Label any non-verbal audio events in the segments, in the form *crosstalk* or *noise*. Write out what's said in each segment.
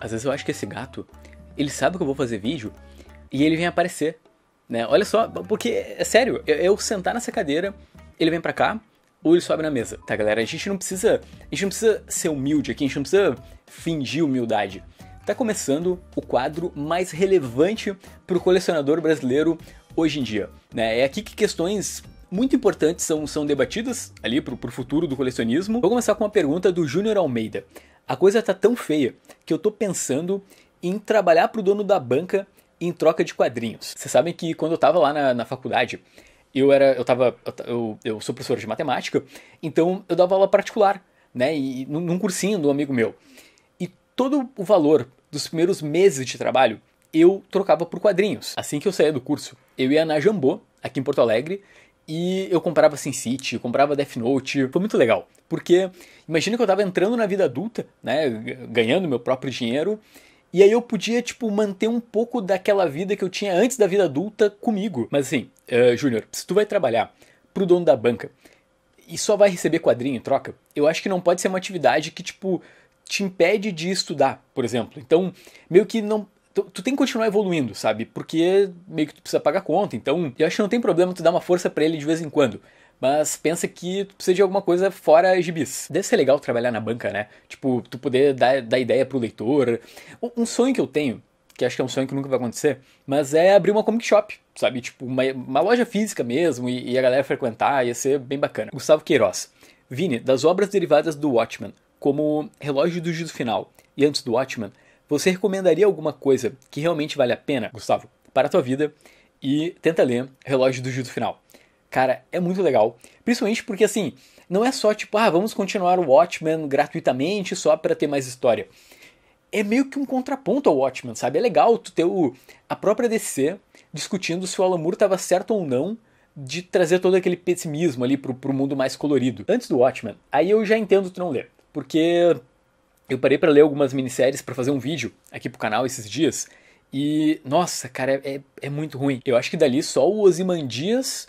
Às vezes eu acho que esse gato, ele sabe que eu vou fazer vídeo e ele vem aparecer, né? Olha só, porque é sério, eu, eu sentar nessa cadeira, ele vem para cá, ou ele sobe na mesa, tá galera? A gente não precisa, a gente não precisa ser humilde aqui, a gente não precisa fingir humildade. Tá começando o quadro mais relevante para o colecionador brasileiro hoje em dia, né? É aqui que questões muito importantes são, são debatidas ali pro, pro futuro do colecionismo. Vou começar com uma pergunta do Júnior Almeida. A coisa tá tão feia que eu tô pensando em trabalhar para o dono da banca em troca de quadrinhos. Vocês sabem que quando eu estava lá na, na, faculdade, eu era, eu tava, eu, eu sou professor de matemática, então eu dava aula particular, né, e, num, num cursinho do amigo meu. E todo o valor dos primeiros meses de trabalho eu trocava por quadrinhos. Assim que eu saía do curso, eu ia na Jambô, aqui em Porto Alegre, e eu comprava SimCity, eu comprava Death Note, foi muito legal. Porque imagina que eu tava entrando na vida adulta, né, ganhando meu próprio dinheiro, e aí eu podia, tipo, manter um pouco daquela vida que eu tinha antes da vida adulta comigo. Mas assim, uh, Júnior, se tu vai trabalhar pro dono da banca e só vai receber quadrinho em troca, eu acho que não pode ser uma atividade que, tipo, te impede de estudar, por exemplo. Então, meio que não. Tu, tu, tem que continuar evoluindo, sabe? Porque meio que tu precisa pagar conta. Então, eu acho que não tem problema tu dar uma força para ele de vez em quando. Mas pensa que tu precisa de alguma coisa fora gibis. Deve ser legal trabalhar na banca, né? Tipo, tu poder dar, dar ideia pro leitor. Um, um sonho que eu tenho, que acho que é um sonho que nunca vai acontecer, mas é abrir uma comic shop, sabe? Tipo, uma, uma loja física mesmo e, e a galera frequentar, ia ser bem bacana. Gustavo Queiroz. Vini, das obras derivadas do Watchmen, como Relógio do Juízo Final e antes do Watchmen, você recomendaria alguma coisa que realmente vale a pena, Gustavo, para a tua vida? E tenta ler Relógio do Judo Final. Cara, é muito legal. Principalmente porque, assim, não é só tipo, ah, vamos continuar o Watchmen gratuitamente só para ter mais história. É meio que um contraponto ao Watchmen, sabe? É legal tu ter o, a própria DC discutindo se o Alan Moore estava certo ou não de trazer todo aquele pessimismo ali pro, pro mundo mais colorido. Antes do Watchmen, aí eu já entendo tu não ler. Porque eu parei para ler algumas minisséries para fazer um vídeo aqui pro canal esses dias. E, nossa, cara, é, é muito ruim. Eu acho que dali só o Ozymandias,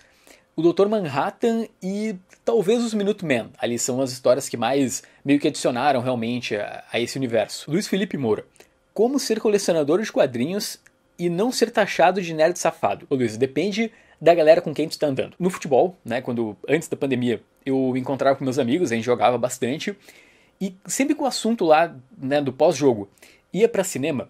o Dr. Manhattan e talvez os Minutemen. Ali são as histórias que mais meio que adicionaram realmente a, a esse universo. Luiz Felipe Moura. Como ser colecionador de quadrinhos e não ser taxado de nerd safado? Ô Luiz, depende da galera com quem tu tá andando. No futebol, né, quando antes da pandemia, eu encontrava com meus amigos, a gente jogava bastante. E sempre que o assunto lá, né, do pós-jogo ia para cinema,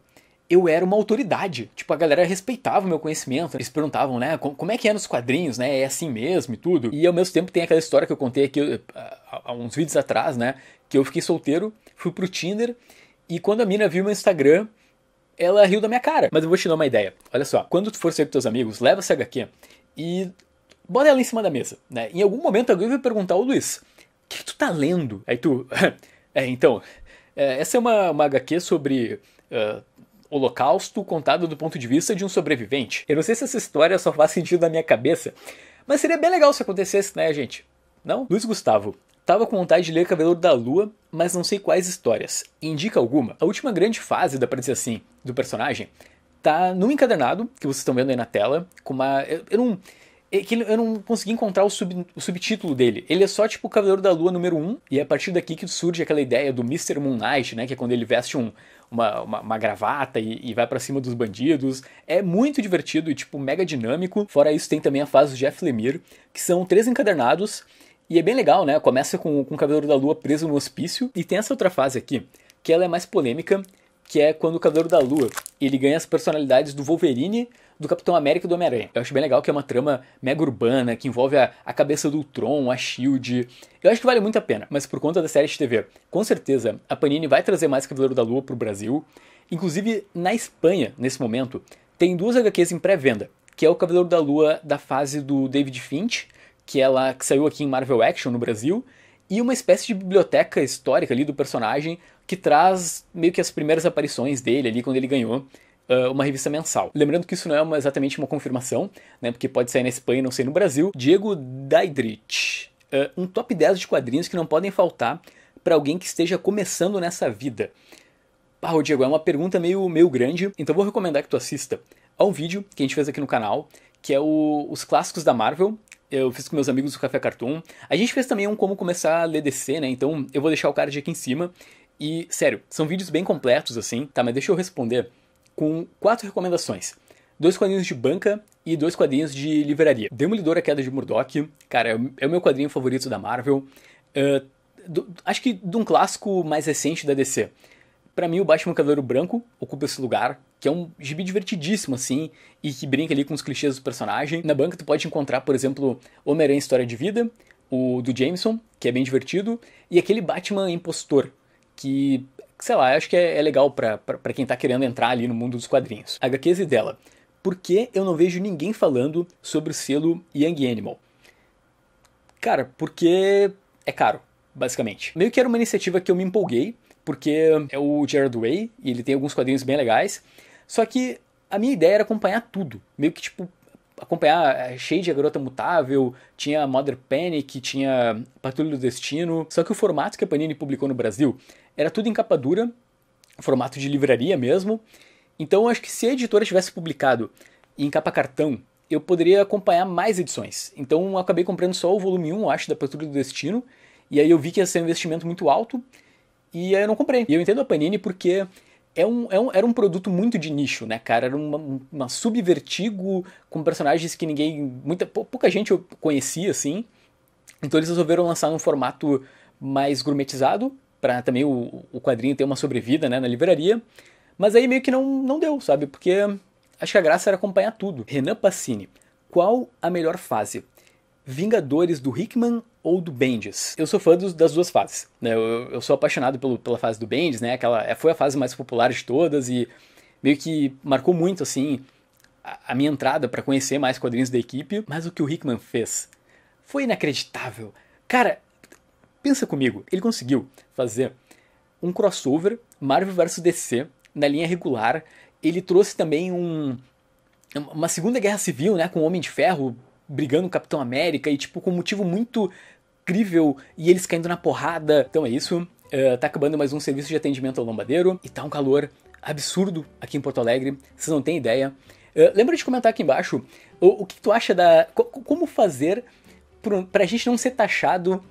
eu era uma autoridade. Tipo, a galera respeitava o meu conhecimento. Eles perguntavam, né, como é que é nos quadrinhos, né? É assim mesmo e tudo. E ao mesmo tempo tem aquela história que eu contei aqui eh, há uns vídeos atrás, né? Que eu fiquei solteiro, fui pro Tinder e quando a mina viu meu Instagram, ela riu da minha cara. Mas eu vou te dar uma ideia. Olha só, quando tu for sair com teus amigos, leva essa HQ e bota ela em cima da mesa, né? Em algum momento alguém vai perguntar, ô Luiz, o que, que tu tá lendo? Aí tu, *laughs* É, então, é, essa é uma, uma HQ sobre uh, holocausto contado do ponto de vista de um sobrevivente. Eu não sei se essa história só faz sentido na minha cabeça, mas seria bem legal se acontecesse, né, gente? Não? Luiz Gustavo. Tava com vontade de ler Cavaleiro da Lua, mas não sei quais histórias. Indica alguma? A última grande fase, dá pra dizer assim, do personagem, tá num encadernado, que vocês estão vendo aí na tela, com uma... Eu, eu não... É que eu não consegui encontrar o, sub, o, subtítulo dele. Ele é só tipo o Cavaleiro da Lua número 1, e é a partir daqui que surge aquela ideia do Mr. Moon Knight, né? Que é quando ele veste um, uma, uma, uma, gravata e, e vai para cima dos bandidos. É muito divertido e, tipo, mega dinâmico. Fora isso, tem também a fase do Jeff Lemire, que são três encadernados. E é bem legal, né? Começa com, com o Cavaleiro da Lua preso no hospício. E tem essa outra fase aqui, que ela é mais polêmica, que é quando o Cavaleiro da Lua ele ganha as personalidades do Wolverine, do Capitão América e do Homem-Aranha. Eu acho bem legal que é uma trama mega urbana, que envolve a, a cabeça do Tron, a Shield. Eu acho que vale muito a pena, mas por conta da série de TV, com certeza a Panini vai trazer mais Cavaleiro da Lua pro Brasil. Inclusive, na Espanha, nesse momento, tem duas HQs em pré-venda, que é o Cavaleiro da Lua da fase do David Finch, que é lá que saiu aqui em Marvel Action no Brasil, e uma espécie de biblioteca histórica ali do personagem que traz meio que as primeiras aparições dele ali quando ele ganhou ah, uma revista mensal. Lembrando que isso não é uma, exatamente uma confirmação, né, porque pode sair na Espanha e não sair no Brasil. Diego Daidrich, ah, um top 10 de quadrinhos que não podem faltar para alguém que esteja começando nessa vida. Ah, Diego, é uma pergunta meio, meio grande, então vou recomendar que tu assista a um vídeo que a gente fez aqui no canal, que é o, os clássicos da Marvel, eu fiz com meus amigos do Café Cartoon. A gente fez também um como começar a ler DC, né? Então eu vou deixar o card aqui em cima. E, sério, são vídeos bem completos assim, tá? Mas deixa eu responder com quatro recomendações. Dois quadrinhos de banca e dois quadrinhos de livraria. Demolidor A Queda de Murdoch, cara, é, é o meu quadrinho favorito da Marvel. Uh, do, acho que de um clássico mais recente da DC. Para mim, o Batman Cavaleiro Branco ocupa esse lugar, que é um gibi divertidíssimo, assim, e que brinca ali com os clichês do personagem. Na banca, tu pode encontrar, por exemplo, Homem-Aranha História de Vida, o do Jameson, que é bem divertido, e aquele Batman Impostor, que, sei lá, acho que é, é legal para quem tá querendo entrar ali no mundo dos quadrinhos. A HQZ dela. Por que eu não vejo ninguém falando sobre o selo Young Animal? Cara, porque é caro, basicamente. Meio que era uma iniciativa que eu me empolguei, porque é o Gerard Way e ele tem alguns quadrinhos bem legais. Só que a minha ideia era acompanhar tudo, meio que tipo acompanhar cheio eh, de a Garota Mutável, tinha Mother Panic, tinha Patrulha do Destino. Só que o formato que a Panini publicou no Brasil era tudo em capa dura, formato de livraria mesmo. Então eu acho que se a editora tivesse publicado em capa cartão, eu poderia acompanhar mais edições. Então eu acabei comprando só o volume 1, acho, da Patrulha do Destino. E aí eu vi que ia ser um investimento muito alto. E aí eu não comprei. E eu entendo a Panini porque é um, é um, era um produto muito de nicho, né, cara? Era uma, uma subvertigo com personagens que ninguém. Muita, pouca gente eu conhecia, assim. Então eles resolveram lançar num formato mais gourmetizado, para também o, o quadrinho ter uma sobrevida né, na livraria. Mas aí meio que não, não deu, sabe? Porque acho que a graça era acompanhar tudo. Renan Passini, qual a melhor fase? Vingadores do Hickman ou do Bendis? Eu sou fã dos, das duas fases. Né? Eu, eu, sou apaixonado pelo, pela fase do Bendis, né? Aquela, é, foi a fase mais popular de todas e meio que marcou muito, assim, a, a minha entrada para conhecer mais quadrinhos da equipe. Mas o que o Hickman fez foi inacreditável. Cara, Pensa comigo, ele conseguiu fazer um crossover Marvel vs DC na linha regular. Ele trouxe também um, uma segunda guerra civil, né, com o Homem de Ferro brigando com o Capitão América e tipo com um motivo muito crível e eles caindo na porrada. Então é isso. Uh, tá acabando mais um serviço de atendimento ao lombadeiro e tá um calor absurdo aqui em Porto Alegre, vocês não têm ideia. Uh, lembra de comentar aqui embaixo o, o que tu acha da. Co como fazer pro, pra gente não ser taxado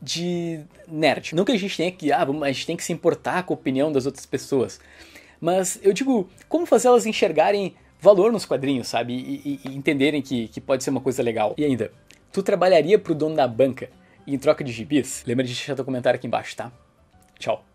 de nerd. Não que a gente tenha que, ah, a gente tem que se importar com a opinião das outras pessoas. Mas eu digo, como fazer elas enxergarem valor nos quadrinhos, sabe? E, e, e entenderem que, que pode ser uma coisa legal. E ainda, tu trabalharia pro dono da banca em troca de gibis? Lembra de deixar teu comentário aqui embaixo, tá? Tchau.